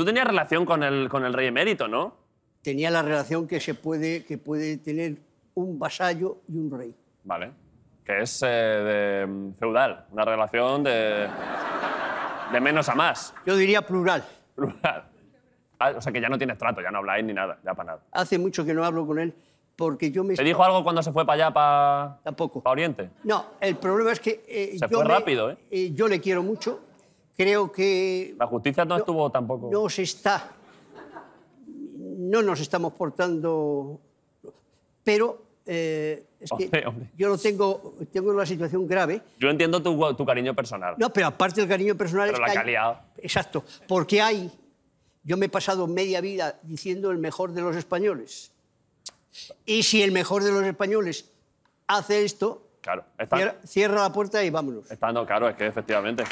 Tú tenías relación con el, con el rey emérito, ¿no? Tenía la relación que, se puede, que puede tener un vasallo y un rey. Vale. Que es eh, de mm, feudal, una relación de, de menos a más. Yo diría plural. Plural. Ah, o sea que ya no tienes trato, ya no habláis ni nada, ya para nada. Hace mucho que no hablo con él porque yo me... ¿Te dijo algo cuando se fue para allá, para... Tampoco. ¿Para Oriente? No, el problema es que... Eh, se rápido, ¿eh? ¿eh? Yo le quiero mucho, creo que... La justicia no, estuvo tampoco... No se está... No nos estamos portando... Pero eh, yo lo tengo, tengo una situación grave. Yo entiendo tu, cariño personal. No, pero aparte del cariño personal... Pero la que exacto. Porque hay... Yo me he pasado media vida diciendo el mejor de los españoles. Y si el mejor de los españoles hace esto, claro, cierra, la puerta y vámonos. Está, no, claro, es que efectivamente...